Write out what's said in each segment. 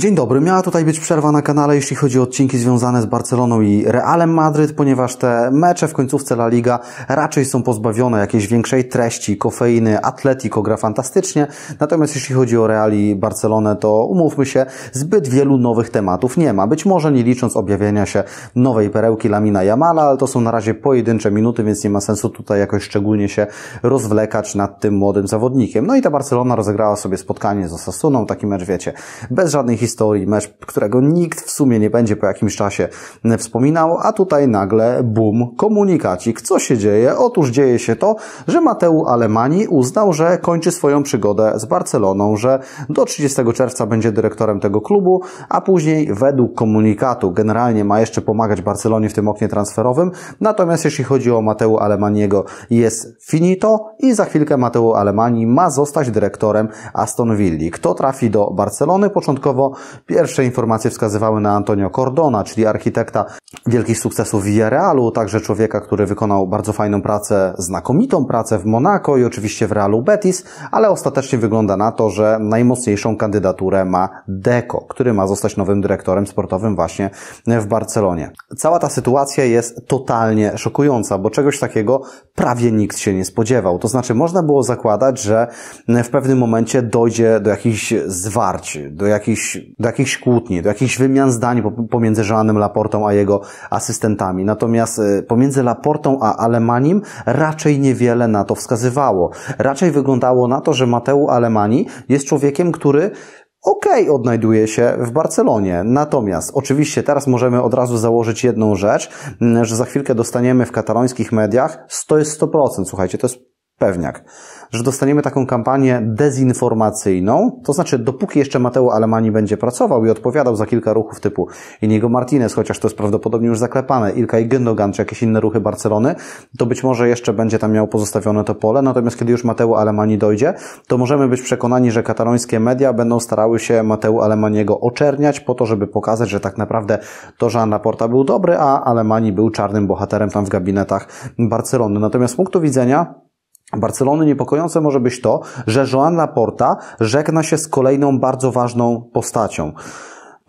Dzień dobry, miała tutaj być przerwa na kanale, jeśli chodzi o odcinki związane z Barceloną i Realem Madryt, ponieważ te mecze w końcówce La Liga raczej są pozbawione jakiejś większej treści, kofeiny, Atletico gra fantastycznie, natomiast jeśli chodzi o Real i Barcelonę, to umówmy się, zbyt wielu nowych tematów nie ma. Być może nie licząc objawienia się nowej perełki Lamina Jamala, ale to są na razie pojedyncze minuty, więc nie ma sensu tutaj jakoś szczególnie się rozwlekać nad tym młodym zawodnikiem. No i ta Barcelona rozegrała sobie spotkanie z Osasuną, taki mecz wiecie, bez żadnej historii, historii, mecz, którego nikt w sumie nie będzie po jakimś czasie wspominał, a tutaj nagle boom komunikacik. Co się dzieje? Otóż dzieje się to, że Mateu Alemani uznał, że kończy swoją przygodę z Barceloną, że do 30 czerwca będzie dyrektorem tego klubu, a później według komunikatu generalnie ma jeszcze pomagać Barcelonie w tym oknie transferowym, natomiast jeśli chodzi o Mateu Alemaniego jest finito i za chwilkę Mateu Alemani ma zostać dyrektorem Aston Villa. Kto trafi do Barcelony? Początkowo Pierwsze informacje wskazywały na Antonio Cordona, czyli architekta wielkich sukcesów w Realu, także człowieka, który wykonał bardzo fajną pracę, znakomitą pracę w Monaco i oczywiście w Realu Betis, ale ostatecznie wygląda na to, że najmocniejszą kandydaturę ma Deco, który ma zostać nowym dyrektorem sportowym właśnie w Barcelonie. Cała ta sytuacja jest totalnie szokująca, bo czegoś takiego prawie nikt się nie spodziewał. To znaczy można było zakładać, że w pewnym momencie dojdzie do jakichś zwarć, do jakichś do jakichś kłótni, do jakichś wymian zdań pomiędzy Żanem Laportą a jego asystentami. Natomiast e, pomiędzy Laportą a Alemanim raczej niewiele na to wskazywało. Raczej wyglądało na to, że Mateu Alemani jest człowiekiem, który okej, okay, odnajduje się w Barcelonie. Natomiast, oczywiście, teraz możemy od razu założyć jedną rzecz, że za chwilkę dostaniemy w katalońskich mediach, 100 jest 100%, słuchajcie, to jest pewniak że dostaniemy taką kampanię dezinformacyjną, to znaczy dopóki jeszcze Mateo Alemani będzie pracował i odpowiadał za kilka ruchów typu Inigo Martinez, chociaż to jest prawdopodobnie już zaklepane, i Gündogan czy jakieś inne ruchy Barcelony, to być może jeszcze będzie tam miał pozostawione to pole, natomiast kiedy już Mateo Alemani dojdzie, to możemy być przekonani, że katalońskie media będą starały się Mateu Alemaniego oczerniać po to, żeby pokazać, że tak naprawdę to Jean Laporta był dobry, a Alemani był czarnym bohaterem tam w gabinetach Barcelony. Natomiast z punktu widzenia Barcelony niepokojące może być to, że Joan Laporta żegna się z kolejną bardzo ważną postacią.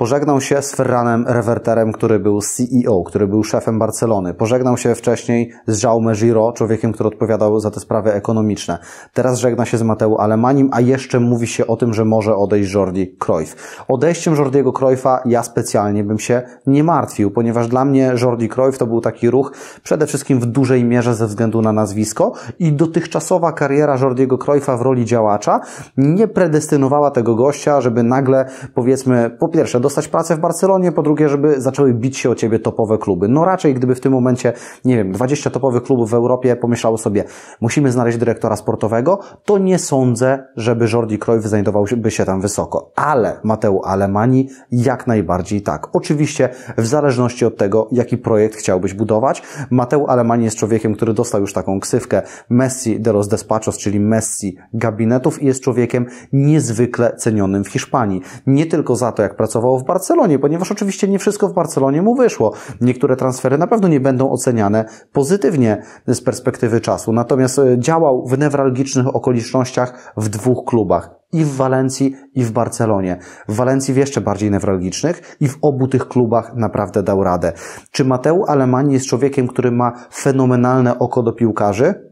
Pożegnał się z Ferranem Reverterem, który był CEO, który był szefem Barcelony. Pożegnał się wcześniej z Jaume Giro, człowiekiem, który odpowiadał za te sprawy ekonomiczne. Teraz żegna się z Mateu Alemanim, a jeszcze mówi się o tym, że może odejść Jordi Cruyff. Odejściem Jordiego Cruyffa ja specjalnie bym się nie martwił, ponieważ dla mnie Jordi Cruyff to był taki ruch przede wszystkim w dużej mierze ze względu na nazwisko i dotychczasowa kariera Jordiego Cruyffa w roli działacza nie predestynowała tego gościa, żeby nagle powiedzmy po pierwsze do dostać pracę w Barcelonie, po drugie, żeby zaczęły bić się o ciebie topowe kluby. No raczej, gdyby w tym momencie, nie wiem, 20 topowych klubów w Europie pomyślało sobie, musimy znaleźć dyrektora sportowego, to nie sądzę, żeby Jordi Cruyff znajdowałby się tam wysoko. Ale Mateu Alemani jak najbardziej tak. Oczywiście w zależności od tego, jaki projekt chciałbyś budować. Mateu Alemani jest człowiekiem, który dostał już taką ksywkę Messi de los Despachos, czyli Messi gabinetów i jest człowiekiem niezwykle cenionym w Hiszpanii. Nie tylko za to, jak pracował w Barcelonie, ponieważ oczywiście nie wszystko w Barcelonie mu wyszło. Niektóre transfery na pewno nie będą oceniane pozytywnie z perspektywy czasu, natomiast e, działał w newralgicznych okolicznościach w dwóch klubach i w Walencji, i w Barcelonie. W Walencji w jeszcze bardziej newralgicznych i w obu tych klubach naprawdę dał radę. Czy Mateu Alemani jest człowiekiem, który ma fenomenalne oko do piłkarzy?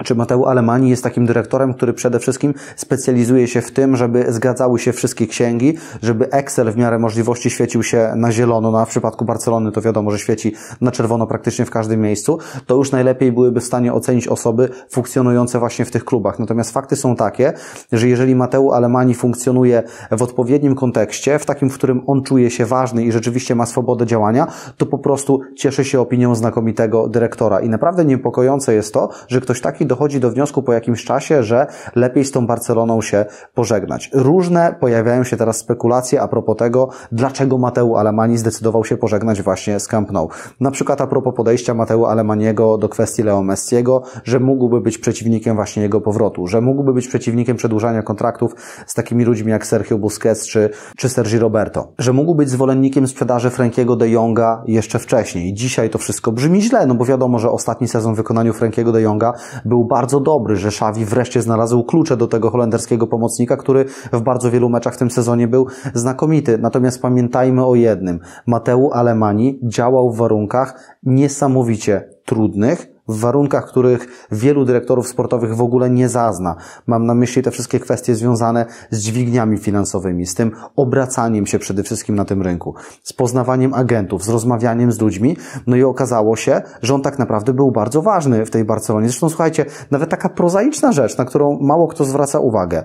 Czy znaczy, Mateu Alemani jest takim dyrektorem, który przede wszystkim specjalizuje się w tym, żeby zgadzały się wszystkie księgi, żeby Excel w miarę możliwości świecił się na zielono, na no, w przypadku Barcelony to wiadomo, że świeci na czerwono praktycznie w każdym miejscu, to już najlepiej byłyby w stanie ocenić osoby funkcjonujące właśnie w tych klubach. Natomiast fakty są takie, że jeżeli Mateu Alemani funkcjonuje w odpowiednim kontekście, w takim, w którym on czuje się ważny i rzeczywiście ma swobodę działania, to po prostu cieszy się opinią znakomitego dyrektora. I naprawdę niepokojące jest to, że ktoś taki dochodzi do wniosku po jakimś czasie, że lepiej z tą Barceloną się pożegnać. Różne pojawiają się teraz spekulacje a propos tego, dlaczego Mateu Alemani zdecydował się pożegnać właśnie z Camp Nou. Na przykład a propos podejścia Mateu Alemaniego do kwestii Leo Messiego, że mógłby być przeciwnikiem właśnie jego powrotu, że mógłby być przeciwnikiem przedłużania kontraktów z takimi ludźmi jak Sergio Busquets czy, czy Sergi Roberto, że mógł być zwolennikiem sprzedaży Frankiego de Jonga jeszcze wcześniej. Dzisiaj to wszystko brzmi źle, no bo wiadomo, że ostatni sezon w wykonaniu Frankiego de Jonga był był bardzo dobry, że Szawi wreszcie znalazł klucze do tego holenderskiego pomocnika, który w bardzo wielu meczach w tym sezonie był znakomity. Natomiast pamiętajmy o jednym. Mateu Alemani działał w warunkach niesamowicie trudnych, w warunkach, których wielu dyrektorów sportowych w ogóle nie zazna. Mam na myśli te wszystkie kwestie związane z dźwigniami finansowymi, z tym obracaniem się przede wszystkim na tym rynku, z poznawaniem agentów, z rozmawianiem z ludźmi. No i okazało się, że on tak naprawdę był bardzo ważny w tej Barcelonie. Zresztą słuchajcie, nawet taka prozaiczna rzecz, na którą mało kto zwraca uwagę.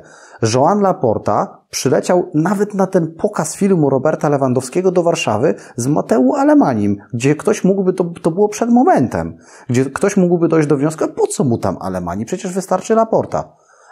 Joan Laporta przyleciał nawet na ten pokaz filmu Roberta Lewandowskiego do Warszawy z Mateu Alemanim, gdzie ktoś mógłby, to, to było przed momentem, gdzie ktoś mógłby dojść do wniosku, po co mu tam Alemani, przecież wystarczy Laporta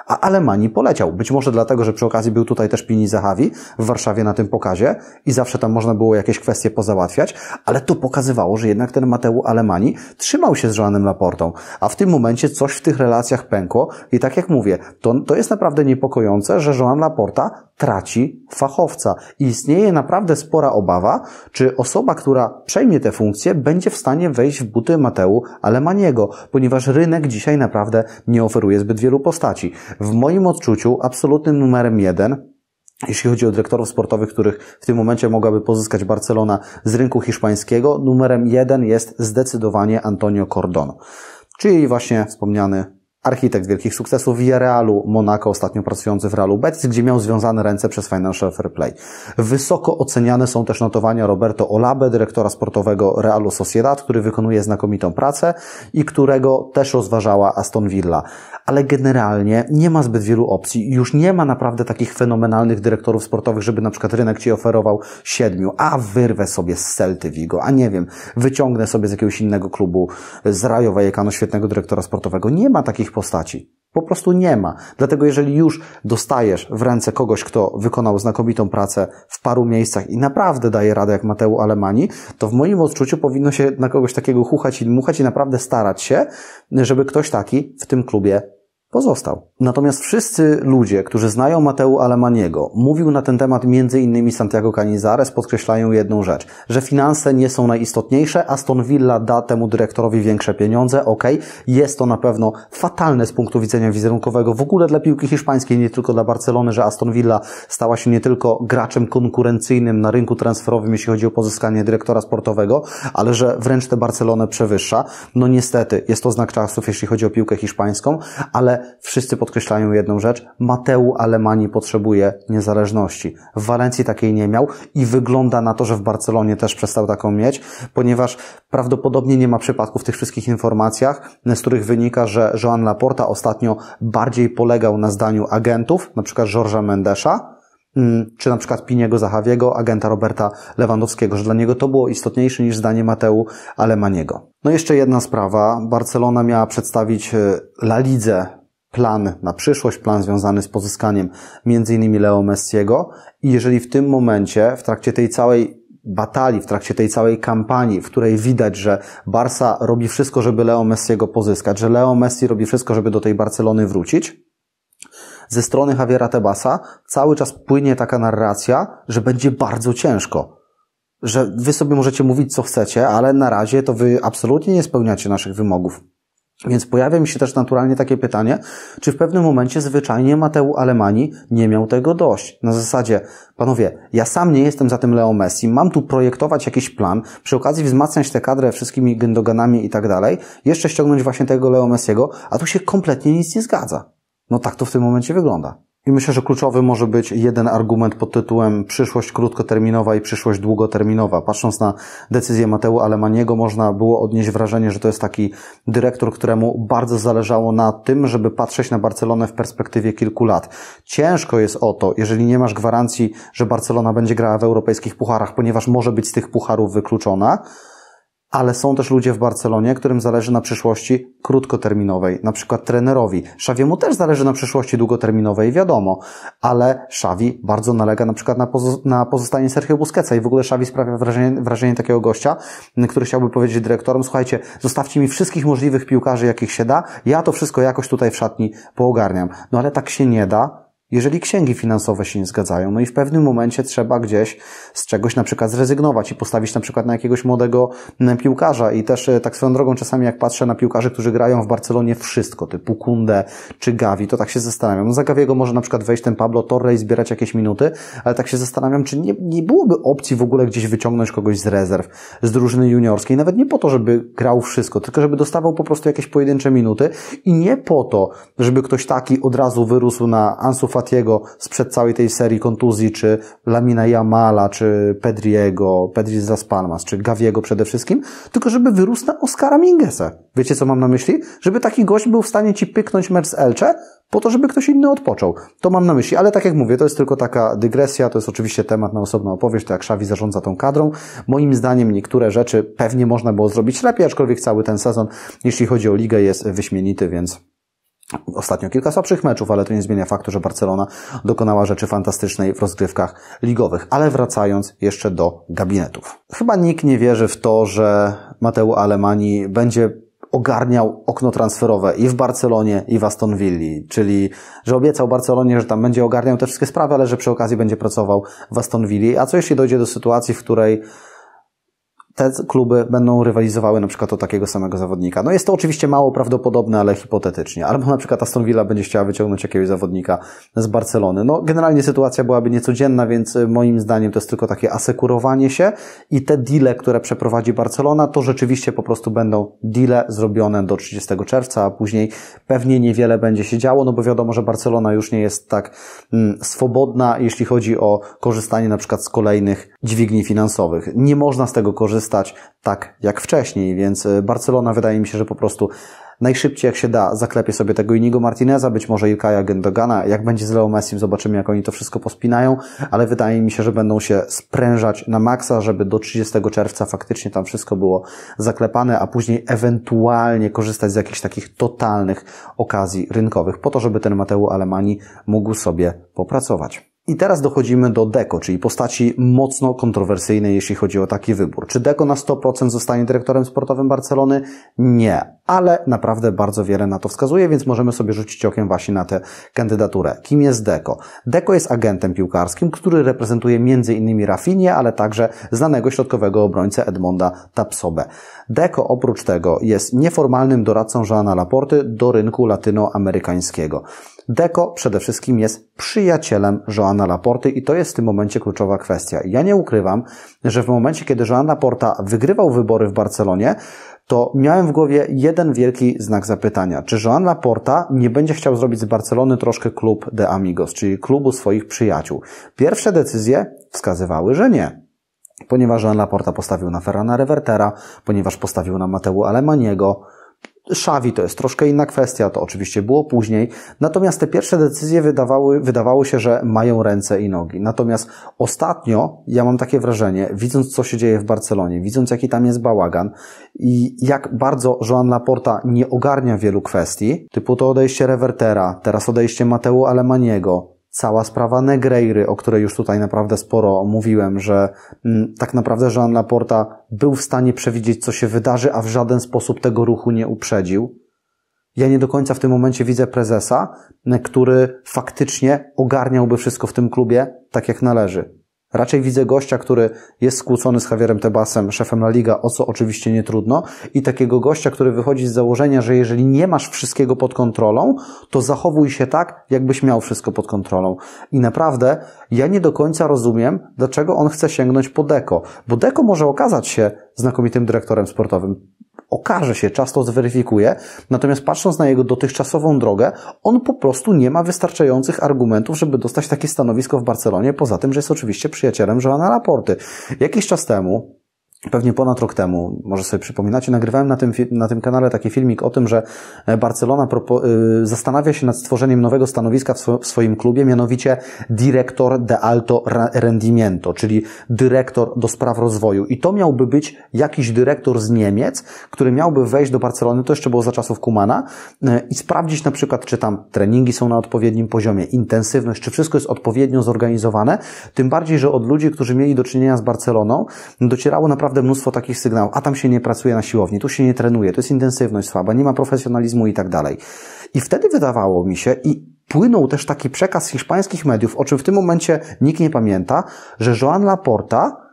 a Alemani poleciał. Być może dlatego, że przy okazji był tutaj też Pini Zahawi w Warszawie na tym pokazie i zawsze tam można było jakieś kwestie pozałatwiać, ale to pokazywało, że jednak ten Mateu Alemani trzymał się z Joanem Laportą, a w tym momencie coś w tych relacjach pękło i tak jak mówię, to, to jest naprawdę niepokojące, że Joan Laporta traci fachowca i istnieje naprawdę spora obawa, czy osoba, która przejmie tę funkcję, będzie w stanie wejść w buty Mateu Alemaniego, ponieważ rynek dzisiaj naprawdę nie oferuje zbyt wielu postaci. W moim odczuciu absolutnym numerem jeden jeśli chodzi o dyrektorów sportowych, których w tym momencie mogłaby pozyskać Barcelona z rynku hiszpańskiego, numerem jeden jest zdecydowanie Antonio Cordono, czyli właśnie wspomniany architekt wielkich sukcesów Realu Monaco, ostatnio pracujący w Realu Betis, gdzie miał związane ręce przez Financial Fair Play. Wysoko oceniane są też notowania Roberto Olabe, dyrektora sportowego Realu Sociedad, który wykonuje znakomitą pracę i którego też rozważała Aston Villa ale generalnie nie ma zbyt wielu opcji. Już nie ma naprawdę takich fenomenalnych dyrektorów sportowych, żeby na przykład rynek Ci oferował siedmiu, a wyrwę sobie z Celty Vigo, a nie wiem, wyciągnę sobie z jakiegoś innego klubu, z Rajo Vallecano, świetnego dyrektora sportowego. Nie ma takich postaci. Po prostu nie ma. Dlatego jeżeli już dostajesz w ręce kogoś, kto wykonał znakomitą pracę w paru miejscach i naprawdę daje radę jak Mateu Alemani, to w moim odczuciu powinno się na kogoś takiego huchać i dmuchać i naprawdę starać się, żeby ktoś taki w tym klubie Pozostał. Natomiast wszyscy ludzie, którzy znają Mateu Alemaniego, mówił na ten temat m.in. Santiago Canizares, podkreślają jedną rzecz, że finanse nie są najistotniejsze, Aston Villa da temu dyrektorowi większe pieniądze, ok, jest to na pewno fatalne z punktu widzenia wizerunkowego w ogóle dla piłki hiszpańskiej, nie tylko dla Barcelony, że Aston Villa stała się nie tylko graczem konkurencyjnym na rynku transferowym, jeśli chodzi o pozyskanie dyrektora sportowego, ale że wręcz tę Barcelonę przewyższa. No niestety, jest to znak czasów, jeśli chodzi o piłkę hiszpańską, ale wszyscy podkreślają jedną rzecz. Mateu Alemani potrzebuje niezależności. W Walencji takiej nie miał i wygląda na to, że w Barcelonie też przestał taką mieć, ponieważ prawdopodobnie nie ma przypadków w tych wszystkich informacjach, z których wynika, że Joan Laporta ostatnio bardziej polegał na zdaniu agentów, na przykład Georgesa Mendesza, mm, czy na przykład Piniego Zachawiego, agenta Roberta Lewandowskiego, że dla niego to było istotniejsze niż zdanie Mateu Alemaniego. No jeszcze jedna sprawa. Barcelona miała przedstawić y, La Lidze plan na przyszłość, plan związany z pozyskaniem m.in. Leo Messiego i jeżeli w tym momencie, w trakcie tej całej batalii, w trakcie tej całej kampanii, w której widać, że Barca robi wszystko, żeby Leo Messiego pozyskać, że Leo Messi robi wszystko, żeby do tej Barcelony wrócić, ze strony Javiera Tebasa cały czas płynie taka narracja, że będzie bardzo ciężko, że wy sobie możecie mówić co chcecie, ale na razie to wy absolutnie nie spełniacie naszych wymogów. Więc pojawia mi się też naturalnie takie pytanie, czy w pewnym momencie zwyczajnie Mateu Alemani nie miał tego dość. Na zasadzie, panowie, ja sam nie jestem za tym Leo Messi, mam tu projektować jakiś plan, przy okazji wzmacniać tę kadrę wszystkimi gendoganami i tak dalej, jeszcze ściągnąć właśnie tego Leo Messiego, a tu się kompletnie nic nie zgadza. No tak to w tym momencie wygląda. I myślę, że kluczowy może być jeden argument pod tytułem przyszłość krótkoterminowa i przyszłość długoterminowa. Patrząc na decyzję Mateu Alemaniego, można było odnieść wrażenie, że to jest taki dyrektor, któremu bardzo zależało na tym, żeby patrzeć na Barcelonę w perspektywie kilku lat. Ciężko jest o to, jeżeli nie masz gwarancji, że Barcelona będzie grała w europejskich pucharach, ponieważ może być z tych pucharów wykluczona ale są też ludzie w Barcelonie, którym zależy na przyszłości krótkoterminowej, na przykład trenerowi. Szawiemu też zależy na przyszłości długoterminowej, wiadomo, ale Szawi bardzo nalega na przykład na, pozo na pozostanie Sergio Busquetsa i w ogóle Szawi sprawia wrażenie, wrażenie takiego gościa, który chciałby powiedzieć dyrektorom, słuchajcie, zostawcie mi wszystkich możliwych piłkarzy, jakich się da, ja to wszystko jakoś tutaj w szatni poogarniam. No ale tak się nie da, jeżeli księgi finansowe się nie zgadzają. No i w pewnym momencie trzeba gdzieś z czegoś na przykład zrezygnować i postawić na przykład na jakiegoś młodego piłkarza. I też e, tak swoją drogą czasami jak patrzę na piłkarzy, którzy grają w Barcelonie wszystko, typu Kunde czy Gavi, to tak się zastanawiam. No za Gaviego może na przykład wejść ten Pablo Torre i zbierać jakieś minuty, ale tak się zastanawiam, czy nie, nie byłoby opcji w ogóle gdzieś wyciągnąć kogoś z rezerw, z drużyny juniorskiej, nawet nie po to, żeby grał wszystko, tylko żeby dostawał po prostu jakieś pojedyncze minuty i nie po to, żeby ktoś taki od razu wyrósł na Ansu Satiego sprzed całej tej serii kontuzji, czy Lamina Jamala, czy Pedriego, Pedri z Las Palmas, czy Gaviego przede wszystkim, tylko żeby wyrósł na Oscara Mingesa. Wiecie, co mam na myśli? Żeby taki gość był w stanie ci pyknąć mecz z Elcze, po to, żeby ktoś inny odpoczął. To mam na myśli, ale tak jak mówię, to jest tylko taka dygresja, to jest oczywiście temat na osobną opowieść, to jak Szawi zarządza tą kadrą. Moim zdaniem niektóre rzeczy pewnie można było zrobić lepiej, aczkolwiek cały ten sezon, jeśli chodzi o ligę, jest wyśmienity, więc Ostatnio kilka słabszych meczów, ale to nie zmienia faktu, że Barcelona dokonała rzeczy fantastycznej w rozgrywkach ligowych. Ale wracając jeszcze do gabinetów. Chyba nikt nie wierzy w to, że Mateu Alemani będzie ogarniał okno transferowe i w Barcelonie, i w Aston Villa, czyli że obiecał Barcelonie, że tam będzie ogarniał te wszystkie sprawy, ale że przy okazji będzie pracował w Aston Villa. A co jeśli dojdzie do sytuacji, w której te kluby będą rywalizowały na przykład o takiego samego zawodnika. No jest to oczywiście mało prawdopodobne, ale hipotetycznie. Albo na przykład Aston Villa będzie chciała wyciągnąć jakiegoś zawodnika z Barcelony. No generalnie sytuacja byłaby niecodzienna, więc y, moim zdaniem to jest tylko takie asekurowanie się i te deale, które przeprowadzi Barcelona, to rzeczywiście po prostu będą deale zrobione do 30 czerwca, a później pewnie niewiele będzie się działo, no bo wiadomo, że Barcelona już nie jest tak mm, swobodna, jeśli chodzi o korzystanie na przykład z kolejnych dźwigni finansowych. Nie można z tego korzystać stać tak jak wcześniej, więc e, Barcelona wydaje mi się, że po prostu najszybciej jak się da zaklepie sobie tego Inigo Martineza, być może Ilkaya Gendogana, jak będzie z Leo Messim, zobaczymy jak oni to wszystko pospinają, ale wydaje mi się, że będą się sprężać na maksa, żeby do 30 czerwca faktycznie tam wszystko było zaklepane, a później ewentualnie korzystać z jakichś takich totalnych okazji rynkowych, po to, żeby ten Mateu Alemani mógł sobie popracować. I teraz dochodzimy do Deko, czyli postaci mocno kontrowersyjnej, jeśli chodzi o taki wybór. Czy Deko na 100% zostanie dyrektorem sportowym Barcelony? Nie, ale naprawdę bardzo wiele na to wskazuje, więc możemy sobie rzucić okiem właśnie na tę kandydaturę. Kim jest Deko? Deko jest agentem piłkarskim, który reprezentuje m.in. Rafinie, ale także znanego środkowego obrońcę Edmonda Tapsobę. Deko oprócz tego jest nieformalnym doradcą Joana Laporty do rynku latynoamerykańskiego. Deko przede wszystkim jest przyjacielem Joana Laporty i to jest w tym momencie kluczowa kwestia. Ja nie ukrywam, że w momencie, kiedy Joan Laporta wygrywał wybory w Barcelonie, to miałem w głowie jeden wielki znak zapytania. Czy Joan Laporta nie będzie chciał zrobić z Barcelony troszkę klub de amigos, czyli klubu swoich przyjaciół? Pierwsze decyzje wskazywały, że nie ponieważ Joan Laporta postawił na Ferrana Revertera, ponieważ postawił na Mateu Alemaniego, Szawi to jest troszkę inna kwestia, to oczywiście było później. Natomiast te pierwsze decyzje wydawały, wydawało się, że mają ręce i nogi. Natomiast ostatnio ja mam takie wrażenie, widząc co się dzieje w Barcelonie, widząc jaki tam jest bałagan i jak bardzo Joan Laporta nie ogarnia wielu kwestii, typu to odejście Revertera, teraz odejście Mateu Alemaniego, cała sprawa Negreiry, o której już tutaj naprawdę sporo mówiłem, że m, mm, tak naprawdę Jean Laporta był w stanie przewidzieć, co się wydarzy, a w żaden sposób tego ruchu nie uprzedził. Ja nie do końca w tym momencie widzę prezesa, który faktycznie ogarniałby wszystko w tym klubie tak jak należy. Raczej widzę gościa, który jest skłócony z Javierem Tebasem, szefem La Liga, o co oczywiście nie trudno, i takiego gościa, który wychodzi z założenia, że jeżeli nie masz wszystkiego pod kontrolą, to zachowuj się tak, jakbyś miał wszystko pod kontrolą. I naprawdę ja nie do końca rozumiem, dlaczego on chce sięgnąć po Deko, bo Deko może okazać się znakomitym dyrektorem sportowym. Okaże się, czas to zweryfikuje, natomiast patrząc na jego dotychczasową drogę, on po prostu nie ma wystarczających argumentów, żeby dostać takie stanowisko w Barcelonie, poza tym, że jest oczywiście przyjacielem Joana Laporty. Jakiś czas temu Pewnie ponad rok temu, może sobie przypominacie, nagrywałem na tym, na tym kanale taki filmik o tym, że e, Barcelona e, zastanawia się nad stworzeniem nowego stanowiska w, sw w swoim klubie, mianowicie dyrektor de alto rendimiento, czyli dyrektor do spraw rozwoju. I to miałby być jakiś dyrektor z Niemiec, który miałby wejść do Barcelony, to jeszcze było za czasów Kumana, e, i sprawdzić na przykład, czy tam treningi są na odpowiednim poziomie, intensywność, czy wszystko jest odpowiednio zorganizowane. Tym bardziej, że od ludzi, którzy mieli do czynienia z Barceloną, docierało naprawdę naprawdę mnóstwo takich sygnałów, a tam się nie pracuje na siłowni, tu się nie trenuje, to jest intensywność słaba, nie ma profesjonalizmu i tak dalej. I wtedy wydawało mi się i płynął też taki przekaz hiszpańskich mediów, o czym w tym momencie nikt nie pamięta, że Joan Laporta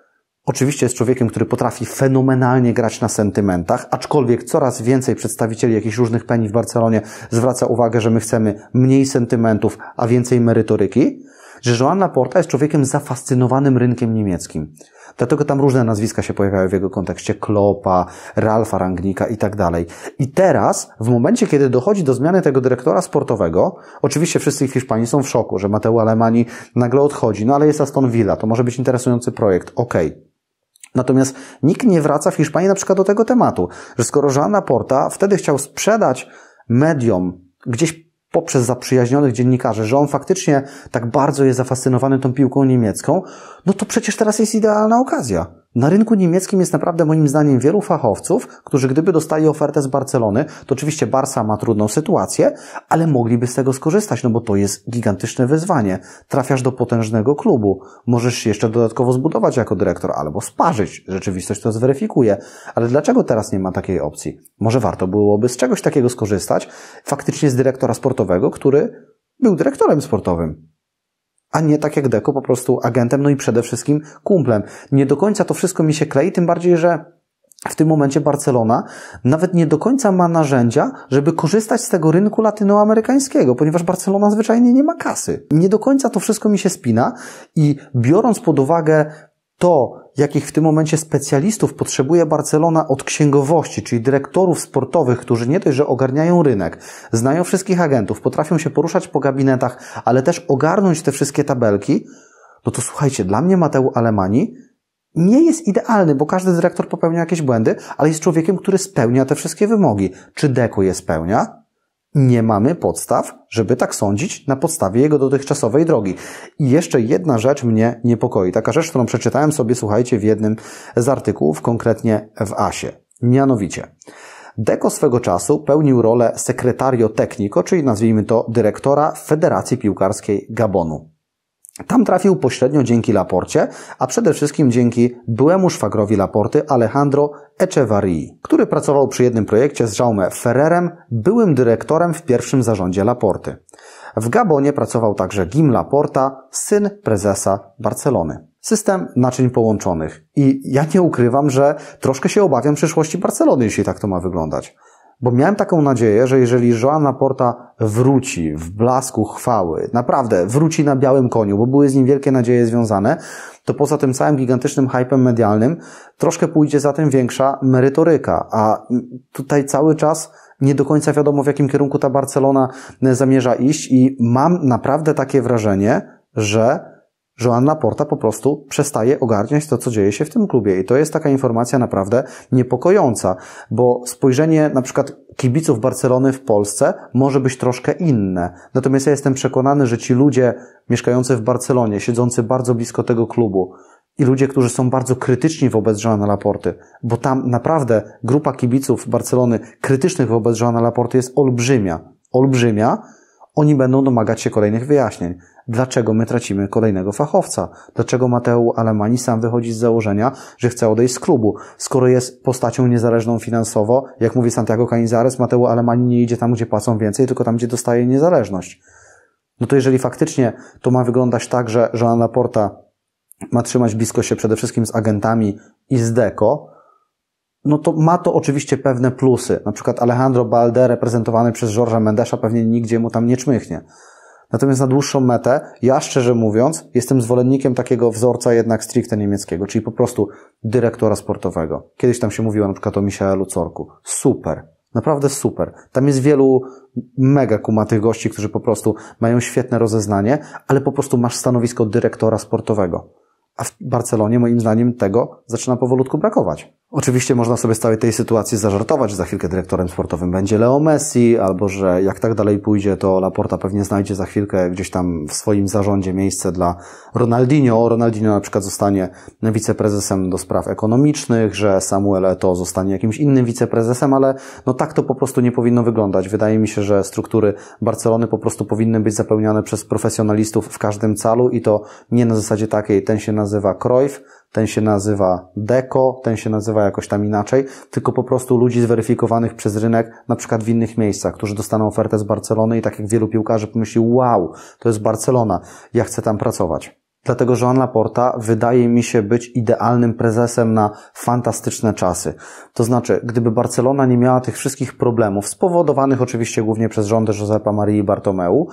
Oczywiście jest człowiekiem, który potrafi fenomenalnie grać na sentymentach, aczkolwiek coraz więcej przedstawicieli jakichś różnych peni w Barcelonie zwraca uwagę, że my chcemy mniej sentymentów, a więcej merytoryki, że Joanna Porta jest człowiekiem zafascynowanym rynkiem niemieckim. Dlatego tam różne nazwiska się pojawiały w jego kontekście. Klopa, Ralfa Rangnika i tak dalej. I teraz, w momencie, kiedy dochodzi do zmiany tego dyrektora sportowego, oczywiście wszyscy Hiszpanii są w szoku, że Mateo Alemani nagle odchodzi, no ale jest Aston Villa, to może być interesujący projekt, okej. Okay. Natomiast nikt nie wraca w Hiszpanii na przykład do tego tematu, że skoro Jean Porta wtedy chciał sprzedać mediom gdzieś poprzez zaprzyjaźnionych dziennikarzy, że on faktycznie tak bardzo jest zafascynowany tą piłką niemiecką, no to przecież teraz jest idealna okazja. Na rynku niemieckim jest naprawdę moim zdaniem wielu fachowców, którzy gdyby dostali ofertę z Barcelony, to oczywiście Barca ma trudną sytuację, ale mogliby z tego skorzystać, no bo to jest gigantyczne wyzwanie. Trafiasz do potężnego klubu, możesz się jeszcze dodatkowo zbudować jako dyrektor albo sparzyć, rzeczywistość to zweryfikuje. Ale dlaczego teraz nie ma takiej opcji? Może warto byłoby z czegoś takiego skorzystać, faktycznie z dyrektora sportowego, który był dyrektorem sportowym a nie tak jak deco po prostu agentem, no i przede wszystkim kumplem. Nie do końca to wszystko mi się klei, tym bardziej, że w tym momencie Barcelona nawet nie do końca ma narzędzia, żeby korzystać z tego rynku latynoamerykańskiego, ponieważ Barcelona zwyczajnie nie ma kasy. Nie do końca to wszystko mi się spina i biorąc pod uwagę to, jakich w tym momencie specjalistów potrzebuje Barcelona od księgowości, czyli dyrektorów sportowych, którzy nie dość, że ogarniają rynek, znają wszystkich agentów, potrafią się poruszać po gabinetach, ale też ogarnąć te wszystkie tabelki, no to słuchajcie, dla mnie Mateu Alemani nie jest idealny, bo każdy dyrektor popełnia jakieś błędy, ale jest człowiekiem, który spełnia te wszystkie wymogi. Czy Deku je spełnia? nie mamy podstaw, żeby tak sądzić na podstawie jego dotychczasowej drogi. I jeszcze jedna rzecz mnie niepokoi. Taka rzecz, którą przeczytałem sobie, słuchajcie, w jednym z artykułów, konkretnie w ASie. Mianowicie, Deko swego czasu pełnił rolę sekretario technico, czyli nazwijmy to dyrektora Federacji Piłkarskiej Gabonu. Tam trafił pośrednio dzięki Laporcie, a przede wszystkim dzięki byłemu szwagrowi Laporty Alejandro Echevarri, który pracował przy jednym projekcie z Jaume Ferrerem, byłym dyrektorem w pierwszym zarządzie Laporty. W Gabonie pracował także Gim Laporta, syn prezesa Barcelony. System naczyń połączonych. I ja nie ukrywam, że troszkę się obawiam przyszłości Barcelony, jeśli tak to ma wyglądać. Bo miałem taką nadzieję, że jeżeli Joanna Porta wróci w blasku chwały, naprawdę wróci na białym koniu, bo były z nim wielkie nadzieje związane, to poza tym całym gigantycznym hypem medialnym troszkę pójdzie za tym większa merytoryka. A tutaj cały czas nie do końca wiadomo, w jakim kierunku ta Barcelona zamierza iść i mam naprawdę takie wrażenie, że Joanna Porta po prostu przestaje ogarniać to, co dzieje się w tym klubie. I to jest taka informacja naprawdę niepokojąca, bo spojrzenie na przykład kibiców Barcelony w Polsce może być troszkę inne. Natomiast ja jestem przekonany, że ci ludzie mieszkający w Barcelonie, siedzący bardzo blisko tego klubu, i ludzie, którzy są bardzo krytyczni wobec Joana Laporty, bo tam naprawdę grupa kibiców Barcelony krytycznych wobec Joana Laporty jest olbrzymia. Olbrzymia, oni będą domagać się kolejnych wyjaśnień. Dlaczego my tracimy kolejnego fachowca? Dlaczego Mateu Alemani sam wychodzi z założenia, że chce odejść z klubu? Skoro jest postacią niezależną finansowo, jak mówi Santiago Canizares, Mateu Alemani nie idzie tam, gdzie płacą więcej, tylko tam, gdzie dostaje niezależność. No to jeżeli faktycznie to ma wyglądać tak, że Joan Laporta ma trzymać blisko się przede wszystkim z agentami i z Deco, no to ma to oczywiście pewne plusy. Na przykład Alejandro Balde, reprezentowany przez Georgesa Mendesza, pewnie nigdzie mu tam nie czmychnie. Natomiast na dłuższą metę, ja szczerze mówiąc, jestem zwolennikiem takiego wzorca jednak stricte niemieckiego, czyli po prostu dyrektora sportowego. Kiedyś tam się mówiło na przykład o Michaelu Corku. Super. Naprawdę super. Tam jest wielu mega kumatych gości, którzy po prostu mają świetne rozeznanie, ale po prostu masz stanowisko dyrektora sportowego. A w Barcelonie, moim zdaniem, tego zaczyna powolutku brakować. Oczywiście można sobie z całej tej sytuacji zażartować, że za chwilkę dyrektorem sportowym będzie Leo Messi, albo że jak tak dalej pójdzie, to Laporta pewnie znajdzie za chwilkę gdzieś tam w swoim zarządzie miejsce dla Ronaldinho. Ronaldinho na przykład zostanie wiceprezesem do spraw ekonomicznych, że Samuel Eto zostanie jakimś innym wiceprezesem, ale no tak to po prostu nie powinno wyglądać. Wydaje mi się, że struktury Barcelony po prostu powinny być zapełniane przez profesjonalistów w każdym calu i to nie na zasadzie takiej, ten się nazywa Cruyff, ten się nazywa Deko, ten się nazywa jakoś tam inaczej, tylko po prostu ludzi zweryfikowanych przez rynek, na przykład w innych miejscach, którzy dostaną ofertę z Barcelony i tak jak wielu piłkarzy pomyśli, wow, to jest Barcelona, ja chcę tam pracować. Dlatego że Joan Laporta wydaje mi się być idealnym prezesem na fantastyczne czasy. To znaczy, gdyby Barcelona nie miała tych wszystkich problemów, spowodowanych oczywiście głównie przez rządy Josepa Marii Bartomeu,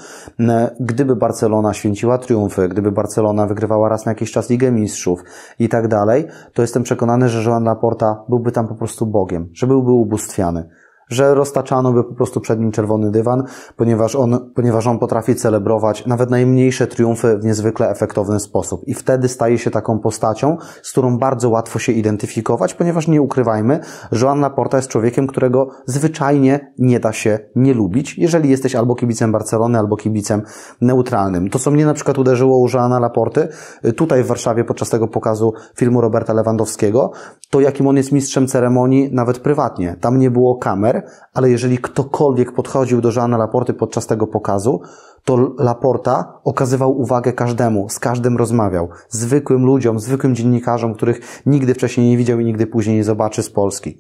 gdyby Barcelona święciła triumfy, gdyby Barcelona wygrywała raz na jakiś czas Ligę Mistrzów i tak dalej, to jestem przekonany, że Joan Laporta byłby tam po prostu Bogiem, że byłby ubóstwiany że roztaczano by po prostu przed nim czerwony dywan, ponieważ on, ponieważ on potrafi celebrować nawet najmniejsze triumfy w niezwykle efektowny sposób. I wtedy staje się taką postacią, z którą bardzo łatwo się identyfikować, ponieważ nie ukrywajmy, Joan Laporta jest człowiekiem, którego zwyczajnie nie da się nie lubić, jeżeli jesteś albo kibicem Barcelony, albo kibicem neutralnym. To, co mnie na przykład uderzyło u Joana Laporty, y, tutaj w Warszawie podczas tego pokazu filmu Roberta Lewandowskiego, to jakim on jest mistrzem ceremonii nawet prywatnie. Tam nie było kamer, ale jeżeli ktokolwiek podchodził do Żana Laporty podczas tego pokazu, to Laporta okazywał uwagę każdemu, z każdym rozmawiał. Zwykłym ludziom, zwykłym dziennikarzom, których nigdy wcześniej nie widział i nigdy później nie zobaczy z Polski.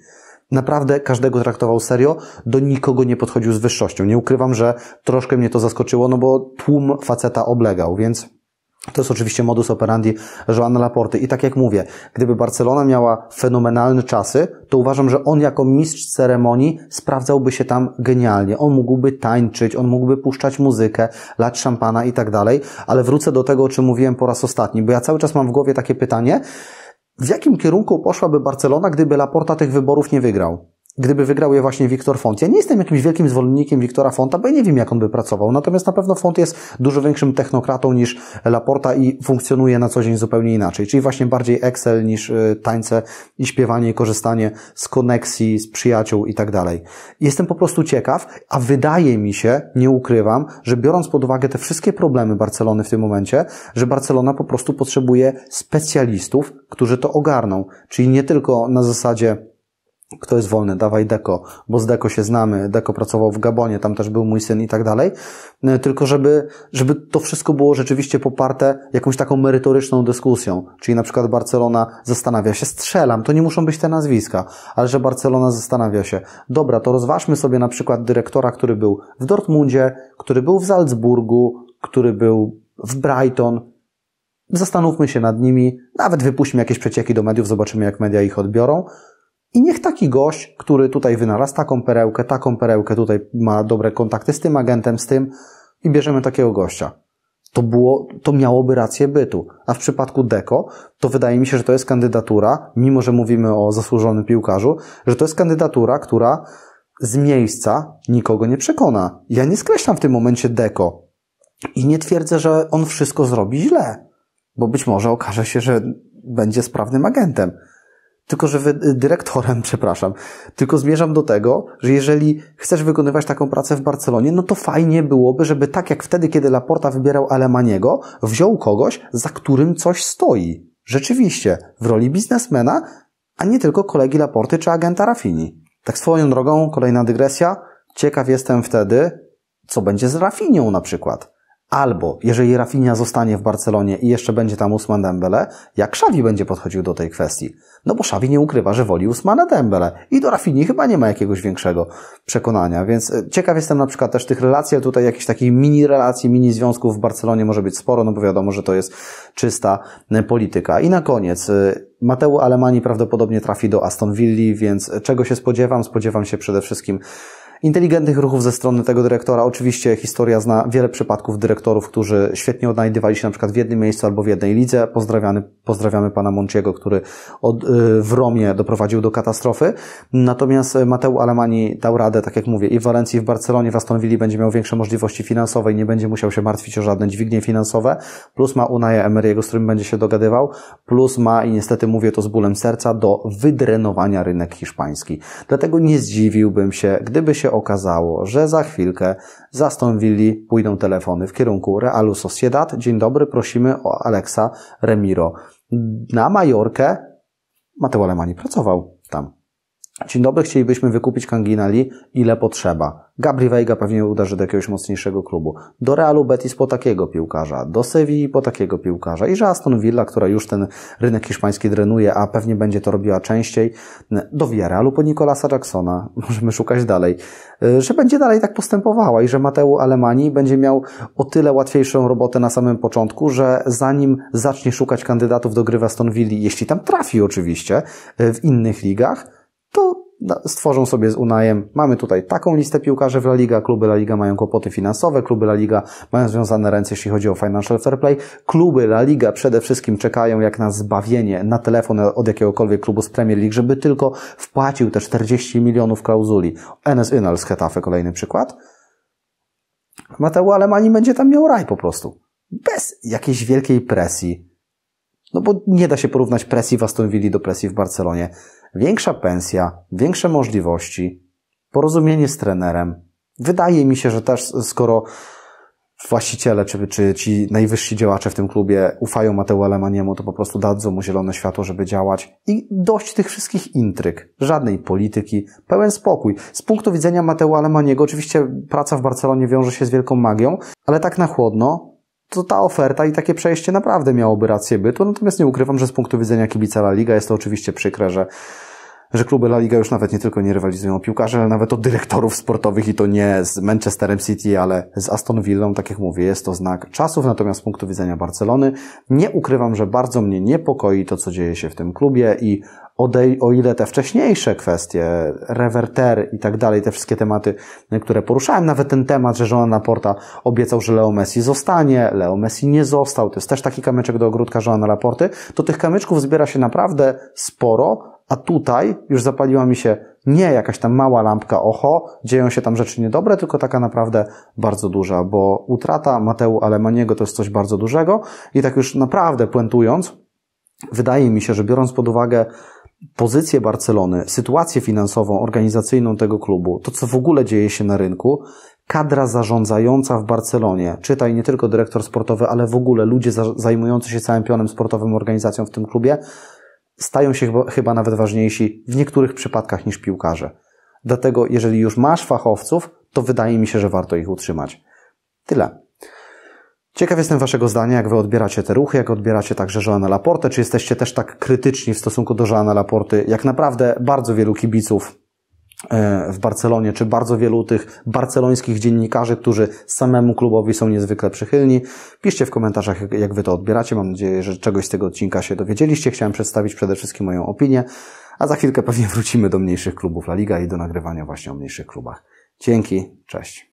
Naprawdę każdego traktował serio, do nikogo nie podchodził z wyższością. Nie ukrywam, że troszkę mnie to zaskoczyło, no bo tłum faceta oblegał, więc to jest oczywiście modus operandi Joana Laporty. I tak jak mówię, gdyby Barcelona miała fenomenalne czasy, to uważam, że on jako mistrz ceremonii sprawdzałby się tam genialnie. On mógłby tańczyć, on mógłby puszczać muzykę, lać szampana i tak dalej. Ale wrócę do tego, o czym mówiłem po raz ostatni, bo ja cały czas mam w głowie takie pytanie, w jakim kierunku poszłaby Barcelona, gdyby Laporta tych wyborów nie wygrał? gdyby wygrał je właśnie Wiktor Font. Ja nie jestem jakimś wielkim zwolennikiem Wiktora Fonta, bo ja nie wiem, jak on by pracował. Natomiast na pewno Font jest dużo większym technokratą niż Laporta i funkcjonuje na co dzień zupełnie inaczej. Czyli właśnie bardziej Excel niż y, tańce i śpiewanie i korzystanie z koneksji, z przyjaciół i tak dalej. Jestem po prostu ciekaw, a wydaje mi się, nie ukrywam, że biorąc pod uwagę te wszystkie problemy Barcelony w tym momencie, że Barcelona po prostu potrzebuje specjalistów, którzy to ogarną. Czyli nie tylko na zasadzie kto jest wolny, dawaj Deko, bo z Deko się znamy, Deko pracował w Gabonie, tam też był mój syn i tak dalej, e, tylko żeby, żeby to wszystko było rzeczywiście poparte jakąś taką merytoryczną dyskusją, czyli na przykład Barcelona zastanawia się, strzelam, to nie muszą być te nazwiska, ale że Barcelona zastanawia się, dobra, to rozważmy sobie na przykład dyrektora, który był w Dortmundzie, który był w Salzburgu, który był w Brighton, zastanówmy się nad nimi, nawet wypuśćmy jakieś przecieki do mediów, zobaczymy jak media ich odbiorą, i niech taki gość, który tutaj wynalazł taką perełkę, taką perełkę, tutaj ma dobre kontakty z tym agentem, z tym i bierzemy takiego gościa. To, było, to miałoby rację bytu. A w przypadku Deko, to wydaje mi się, że to jest kandydatura, mimo że mówimy o zasłużonym piłkarzu, że to jest kandydatura, która z miejsca nikogo nie przekona. Ja nie skreślam w tym momencie Deko i nie twierdzę, że on wszystko zrobi źle, bo być może okaże się, że będzie sprawnym agentem tylko że dyrektorem, przepraszam. Tylko zmierzam do tego, że jeżeli chcesz wykonywać taką pracę w Barcelonie, no to fajnie byłoby, żeby tak jak wtedy, kiedy Laporta wybierał Alemaniego, wziął kogoś, za którym coś stoi. Rzeczywiście, w roli biznesmena, a nie tylko kolegi Laporty czy agenta Rafini. Tak swoją drogą, kolejna dygresja. Ciekaw jestem wtedy, co będzie z Rafinią na przykład. Albo jeżeli Rafinha zostanie w Barcelonie i jeszcze będzie tam Usman Dembele, jak Xavi będzie podchodził do tej kwestii? No bo Xavi nie ukrywa, że woli Usmana Dembele i do Rafini chyba nie ma jakiegoś większego przekonania, więc e, ciekaw jestem na przykład też tych relacji, tutaj jakichś takich mini relacji, mini związków w Barcelonie może być sporo, no bo wiadomo, że to jest czysta e, polityka. I na koniec, e, Mateu Alemani prawdopodobnie trafi do Aston Villa, więc czego się spodziewam? Spodziewam się przede wszystkim inteligentnych ruchów ze strony tego dyrektora. Oczywiście historia zna wiele przypadków dyrektorów, którzy świetnie odnajdywali się na przykład w jednym miejscu albo w jednej lidze. Pozdrawiamy, pozdrawiamy pana Monciego, który od, y, w Romie doprowadził do katastrofy. Natomiast Mateu Alemani dał radę, tak jak mówię, i w Walencji, i w Barcelonie, w Aston Villa będzie miał większe możliwości finansowe i nie będzie musiał się martwić o żadne dźwignie finansowe. Plus ma Unai Emery'ego, z którym będzie się dogadywał. Plus ma, i niestety mówię to z bólem serca, do wydrenowania rynek hiszpański. Dlatego nie zdziwiłbym się, gdyby się się okazało, że za chwilkę zastąpili, pójdą telefony w kierunku Realu Sociedad. Dzień dobry, prosimy o Alexa Remiro. Na Majorkę Mateo Alemani pracował tam. Dzień dobry, chcielibyśmy wykupić Kanginali, ile potrzeba. Gabri Veiga pewnie uderzy do jakiegoś mocniejszego klubu. Do Realu Betis po takiego piłkarza, do Sevilla po takiego piłkarza i że Aston Villa, która już ten rynek hiszpański drenuje, a pewnie będzie to robiła częściej, do Realu po Nicolasa Jacksona, możemy szukać dalej, y, że będzie dalej tak postępowała i że Mateu Alemani będzie miał o tyle łatwiejszą robotę na samym początku, że zanim zacznie szukać kandydatów do gry w Aston Villa, jeśli tam trafi oczywiście, y, w innych ligach, to stworzą sobie z Unajem. Mamy tutaj taką listę piłkarzy w La Liga. Kluby La Liga mają kłopoty finansowe, kluby La Liga mają związane ręce, jeśli chodzi o financial fair play. Kluby La Liga przede wszystkim czekają jak na zbawienie na telefon od jakiegokolwiek klubu z Premier League, żeby tylko wpłacił te 40 milionów klauzuli. NS Ynal z Hetafe, kolejny przykład. Mateo Alemani będzie tam miał raj po prostu. Bez jakiejś wielkiej presji no bo nie da się porównać presji w Aston Villa do presji w Barcelonie. Większa pensja, większe możliwości, porozumienie z trenerem. Wydaje mi się, że też skoro właściciele czy, czy ci najwyżsi działacze w tym klubie ufają Mateu Alemaniemu, to po prostu dadzą mu zielone światło, żeby działać. I dość tych wszystkich intryg, żadnej polityki, pełen spokój. Z punktu widzenia Mateu Alemaniego oczywiście praca w Barcelonie wiąże się z wielką magią, ale tak na chłodno to ta oferta i takie przejście naprawdę miałoby rację bytu. Natomiast nie ukrywam, że z punktu widzenia kibica La Liga jest to oczywiście przykre, że że kluby La Liga już nawet nie tylko nie rywalizują o piłkarzy, ale nawet o dyrektorów sportowych i to nie z Manchesterem City, ale z Aston Villą, tak jak mówię, jest to znak czasów. Natomiast z punktu widzenia Barcelony nie ukrywam, że bardzo mnie niepokoi to, co dzieje się w tym klubie i o ile te wcześniejsze kwestie, rewertery i tak dalej, te wszystkie tematy, y, które poruszałem, nawet ten temat, że Joanna Laporta obiecał, że Leo Messi zostanie, Leo Messi nie został, to jest też taki kamyczek do ogródka Joanna Laporty, to tych kamyczków zbiera się naprawdę sporo, a tutaj już zapaliła mi się nie jakaś tam mała lampka, oho, dzieją się tam rzeczy niedobre, tylko taka naprawdę bardzo duża, bo utrata Mateu Alemaniego to jest coś bardzo dużego i tak już naprawdę puentując, wydaje mi się, że biorąc pod uwagę pozycję Barcelony, sytuację finansową, organizacyjną tego klubu, to co w ogóle dzieje się na rynku, kadra zarządzająca w Barcelonie, czytaj nie tylko dyrektor sportowy, ale w ogóle ludzie zajmujący się całym pionem sportowym, organizacją w tym klubie, stają się chyba nawet ważniejsi w niektórych przypadkach niż piłkarze. Dlatego, jeżeli już masz fachowców, to wydaje mi się, że warto ich utrzymać. Tyle. Ciekaw jestem Waszego zdania, jak Wy odbieracie te ruchy, jak odbieracie także Joana Laporte, czy jesteście też tak krytyczni w stosunku do Joana Laporty, jak naprawdę bardzo wielu kibiców e, w Barcelonie, czy bardzo wielu tych barcelońskich dziennikarzy, którzy samemu klubowi są niezwykle przychylni. Piszcie w komentarzach, jak Wy to odbieracie. Mam nadzieję, że czegoś z tego odcinka się dowiedzieliście. Chciałem przedstawić przede wszystkim moją opinię, a za chwilkę pewnie wrócimy do mniejszych klubów La Liga i do nagrywania właśnie o mniejszych klubach. Dzięki, cześć.